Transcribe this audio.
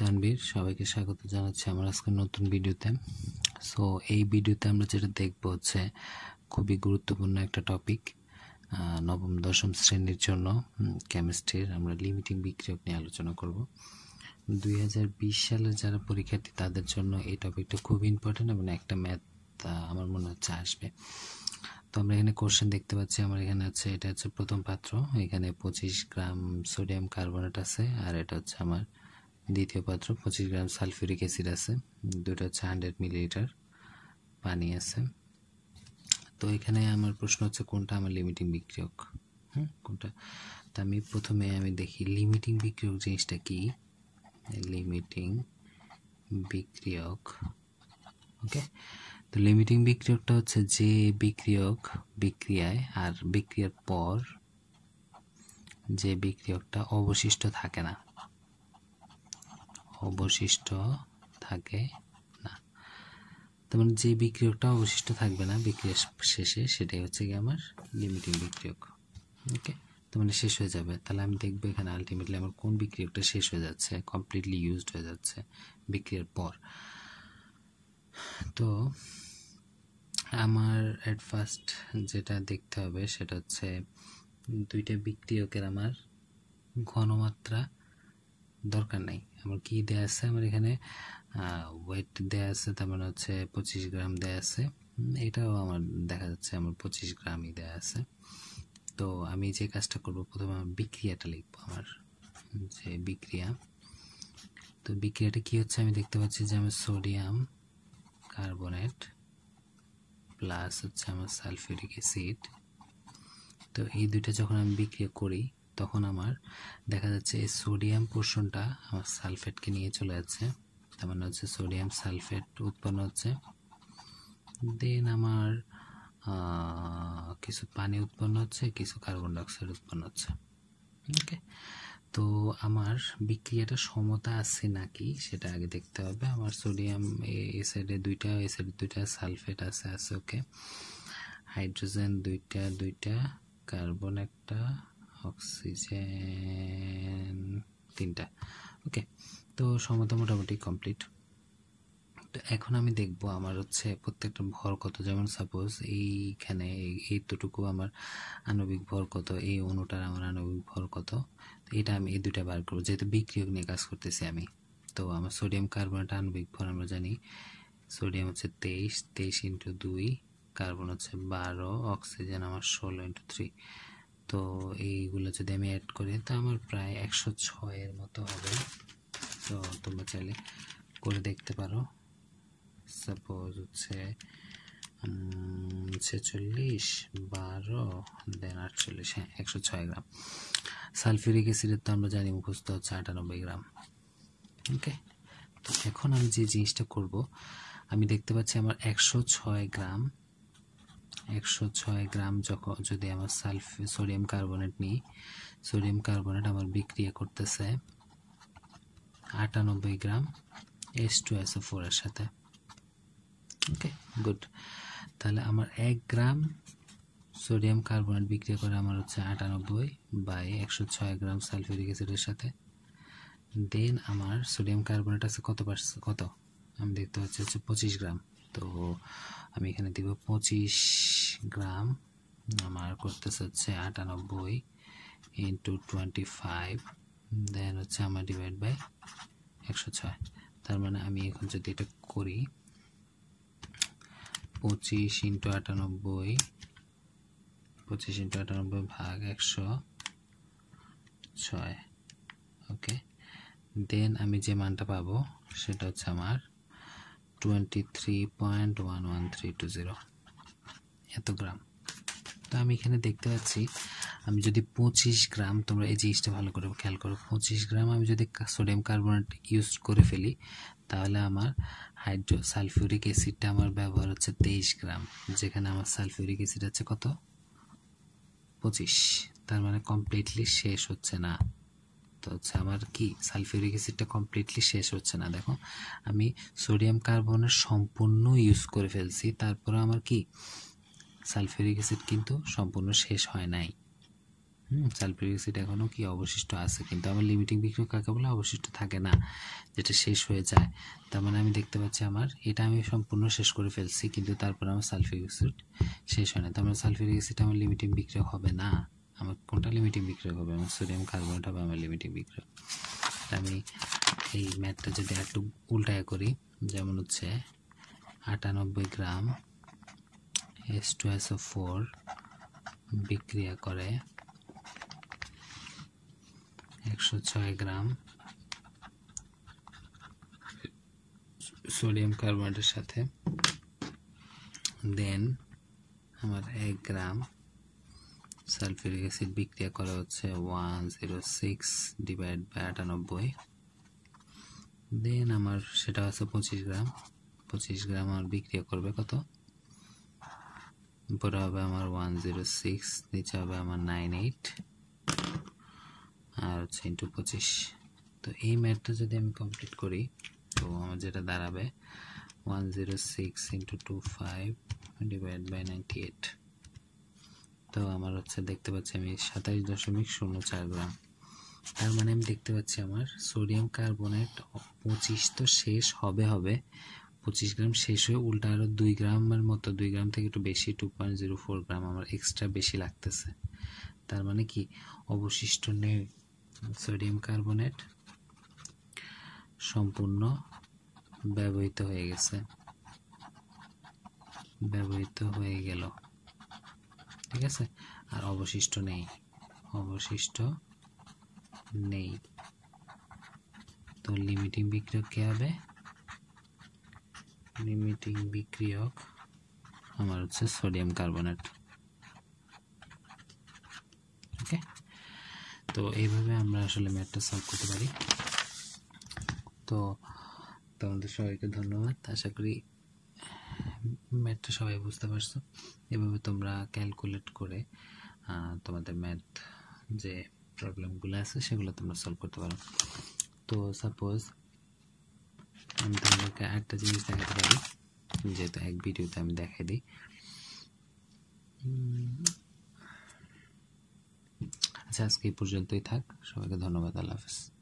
তানবীর সবাইকে স্বাগত জানাচ্ছি আমার আজকের নতুন ভিডিওতে সো এই ভিডিওতে আমরা যেটা দেখব হচ্ছে খুবই গুরুত্বপূর্ণ একটা টপিক নবম দশম শ্রেণীর জন্য কেমিস্ট্রির আমরা লিমিটিং বিক্রিয়ক নিয়ে আলোচনা করব দুই সালের যারা পরীক্ষার্থী তাদের জন্য এই টপিকটা খুব ইম্পর্টেন্ট এবং একটা ম্যাথ আমার মনে হচ্ছে আসবে তো আমরা এখানে কোশ্চেন দেখতে পাচ্ছি আমার এখানে আছে এটা হচ্ছে প্রথম পাত্র এখানে পঁচিশ গ্রাম সোডিয়াম কার্বনেট আছে আর এটা হচ্ছে আমার দ্বিতীয় পাত্র পঁচিশ গ্রাম সালফিউরিক অ্যাসিড আছে দুটো হচ্ছে হান্ড্রেড মিলিলিটার পানি আছে তো এখানে আমার প্রশ্ন হচ্ছে কোনটা আমার লিমিটিং বিক্রিয়ক হুম কোনটা তা আমি প্রথমে আমি দেখি লিমিটিং বিক্রিয়ক জিনিসটা কি লিমিটিং বিক্রিয়ক ওকে তো লিমিটিং বিক্রিয়কটা হচ্ছে যে বিক্রিয়ক বিক্রিয়ায় আর বিক্রিয়ার পর যে বিক্রিয়কটা অবশিষ্ট থাকে না অবশিষ্ট থাকে না তার মানে যে বিক্রিয়কটা অবশিষ্ট থাকবে না বিক্রিয়ার শেষে সেটাই হচ্ছে গিয়ে আমার লিমিটিং বিক্রিয়ক ওকে তার মানে শেষ হয়ে যাবে তাহলে আমি দেখব এখানে আলটিমেটলি আমার কোন বিক্রিয়কটা শেষ হয়ে যাচ্ছে কমপ্লিটলি ইউজড হয়ে যাচ্ছে বিক্রিয়ার পর তো আমার অ্যাট ফার্স্ট যেটা দেখতে হবে সেটা হচ্ছে দুইটা বিক্রিয়কের আমার ঘনমাত্রা দরকার নাই আমার কি দেয়া আছে আমার এখানে ওয়েট দেয়া আছে তার মানে হচ্ছে পঁচিশ গ্রাম দেয়া আছে এটাও আমার দেখা যাচ্ছে আমার পঁচিশ গ্রামই দেয়া আছে তো আমি যে কাজটা করব প্রথমে আমার বিক্রিয়াটা লিখব আমার যে বিক্রিয়া তো বিক্রিয়াটা কি হচ্ছে আমি দেখতে পাচ্ছি যে আমার সোডিয়াম কার্বনেট প্লাস হচ্ছে আমার সালফিউরিক অ্যাসিড তো এই দুইটা যখন আমি বিক্রিয়া করি তখন আমার দেখা যাচ্ছে এই সোডিয়াম পোর্শনটা আমার সালফেটকে নিয়ে চলে যাচ্ছে তার মানে হচ্ছে সোডিয়াম সালফেট উৎপন্ন হচ্ছে দেন আমার কিছু পানি উৎপন্ন হচ্ছে কিছু কার্বন ডাইঅক্সাইড উৎপন্ন হচ্ছে ওকে তো আমার বিক্রিয়াটা সমতা আছে নাকি সেটা আগে দেখতে হবে আমার সোডিয়াম এ সাইডে দুইটা এ সাইডে দুইটা সালফেট আছে আছে ওকে হাইড্রোজেন দুইটা দুইটা কার্বন একটা অক্সিজেন তিনটা ওকে তো সমত মোটামুটি কমপ্লিট তো এখন আমি দেখব আমার হচ্ছে প্রত্যেকটা ভর কত যেমন সাপোজ এইখানে এইটুকু আমার আণবিক ভর কত এই অণুটার আমার আণবিক ভর কত এটা আমি এই দুটা বার করবো যেহেতু বিক্রিয়ক নিয়ে কাজ করতেছি আমি তো আমার সোডিয়াম কার্বনেট আণবিক ভর আমরা জানি সোডিয়াম হচ্ছে তেইশ তেইশ ইন্টু দুই কার্বন হচ্ছে বারো অক্সিজেন আমার ষোলো ইন্টু থ্রি তো এইগুলো যদি আমি অ্যাড করি তো আমার প্রায় একশো ছয়ের মতো হবে তো তোমরা চাইলে করে দেখতে পারো সাপোজ হচ্ছে ছেচল্লিশ বারো দেন আটচল্লিশ হ্যাঁ একশো ছয় গ্রাম সালফিউরিক অ্যাসিডের তো আমরা জানি মুখস্থ হচ্ছে আটানব্বই গ্রাম ওকে তো এখন আমি যে জিনিসটা করব আমি দেখতে পাচ্ছি আমার একশো ছয় গ্রাম একশো ছয় গ্রাম যখন যদি আমার সালফ সোডিয়াম কার্বনেট নিই সোডিয়াম কার্বনেট আমার বিক্রিয়া করতেছে আটানব্বই গ্রাম এস টু এসও ফোরের সাথে ওকে গুড তাহলে আমার এক গ্রাম সোডিয়াম কার্বনেট বিক্রিয়া করে আমার হচ্ছে আটানব্বই বাই একশো ছয় গ্রাম সালফিউরিক অ্যাসিডের সাথে দেন আমার সোডিয়াম কার্বনেট আছে কত পার্সেন্ট কত আমি দেখতে পাচ্ছি হচ্ছে পঁচিশ গ্রাম তো আমি এখানে দিব পঁচিশ গ্রাম আমার করতেছে হচ্ছে আটানব্বই ইন্টু টোয়েন্টি ফাইভ দেন হচ্ছে আমার ডিভাইড বাই একশো ছয় তার মানে আমি এখন যদি এটা করি পঁচিশ ইন্টু আটানব্বই পঁচিশ ইন্টু আটানব্বই ভাগ একশো ছয় ওকে দেন আমি যে মানটা পাবো সেটা হচ্ছে আমার 23.11320 এত গ্রাম তো আমি এখানে দেখতে পাচ্ছি আমি যদি পঁচিশ গ্রাম তোমরা এই জিনিসটা ভালো করে খেয়াল করো পঁচিশ গ্রাম আমি যদি সোডিয়াম কার্বনেট ইউজ করে ফেলি তাহলে আমার হাইড্রো সালফিউরিক অ্যাসিডটা আমার ব্যবহার হচ্ছে তেইশ গ্রাম যেখানে আমার সালফিউরিক অ্যাসিড আছে কত পঁচিশ তার মানে কমপ্লিটলি শেষ হচ্ছে না তো হচ্ছে আমার কি সালফিউরিক অ্যাসিডটা কমপ্লিটলি শেষ হচ্ছে না দেখো আমি সোডিয়াম কার্বনের সম্পূর্ণ ইউজ করে ফেলছি তারপরে আমার কি সালফিউরিক অ্যাসিড কিন্তু সম্পূর্ণ শেষ হয় নাই হুম সালফিউরিক অ্যাসিড এখনও কি অবশিষ্ট আছে কিন্তু আমার লিমিটিং বিক্রিয়া কাকে বলে অবশিষ্ট থাকে না যেটা শেষ হয়ে যায় তার মানে আমি দেখতে পাচ্ছি আমার এটা আমি সম্পূর্ণ শেষ করে ফেলছি কিন্তু তারপরে আমার সালফিউরিক অ্যাসিড শেষ হয় না তার মানে সালফিউরিক অ্যাসিড আমার লিমিটিং বিক্রিয়া হবে না আমার কোনটা লিমিটিং বিক্রয় হবে আমার সোডিয়াম কার্বনেট হবে আমার লিমিটিং বিক্রয় আমি এই ম্যাথটা যদি একটু উল্টায় করি যেমন হচ্ছে আটানব্বই গ্রাম এস টু এস ফোর বিক্রিয়া করে একশো ছয় গ্রাম সোডিয়াম কার্বনেটের সাথে দেন আমার এক গ্রাম সালফিউরিক অ্যাসিড বিক্রিয়া করা হচ্ছে one zero six divide by আটানব্বই দেন আমার সেটা আছে পঁচিশ গ্রাম পঁচিশ গ্রাম আমার বিক্রিয়া করবে কত উপরে হবে আমার ওয়ান জিরো সিক্স নিচে হবে আমার নাইন এইট আর হচ্ছে ইন্টু পঁচিশ তো এই ম্যাথটা যদি আমি কমপ্লিট করি তো আমার যেটা দাঁড়াবে one zero six into two five divide by ninety eight তো আমার হচ্ছে দেখতে পাচ্ছি আমি সাতাশ দশমিক শূন্য চার গ্রাম তার মানে আমি দেখতে পাচ্ছি আমার সোডিয়াম কার্বনেট পঁচিশ তো শেষ হবে হবে পঁচিশ গ্রাম শেষ হয়ে উল্টা আরও দুই গ্রামের মতো দুই গ্রাম থেকে একটু বেশি two point zero four gram আমার এক্সট্রা বেশি লাগতেছে তার মানে কি অবশিষ্ট নেই সোডিয়াম কার্বনেট সম্পূর্ণ ব্যবহৃত হয়ে গেছে ব্যবহৃত হয়ে গেল ঠিক আছে আর অবশিষ্ট নেই অবশিষ্ট নেই তো লিমিটিং বিক্রিয়ক কী হবে লিমিটিং বিক্রিয়ক আমার হচ্ছে সোডিয়াম কার্বনেট ওকে তো এইভাবে আমরা আসলে ম্যাটটা সলভ করতে পারি তো তোমাদের সবাইকে ধন্যবাদ আশা করি ম্যাথটা সবাই বুঝতে পারছো এভাবে তোমরা ক্যালকুলেট করে তোমাদের ম্যাথ যে প্রবলেমগুলো আছে সেগুলো তোমরা সলভ করতে পারো তো সাপোজ আমি তোমাদেরকে একটা জিনিস দেখাতে পারি যেহেতু এক ভিডিওতে আমি দেখাই দিই আচ্ছা আজকে এই পর্যন্তই থাক সবাইকে ধন্যবাদ আল্লাহ হাফেজ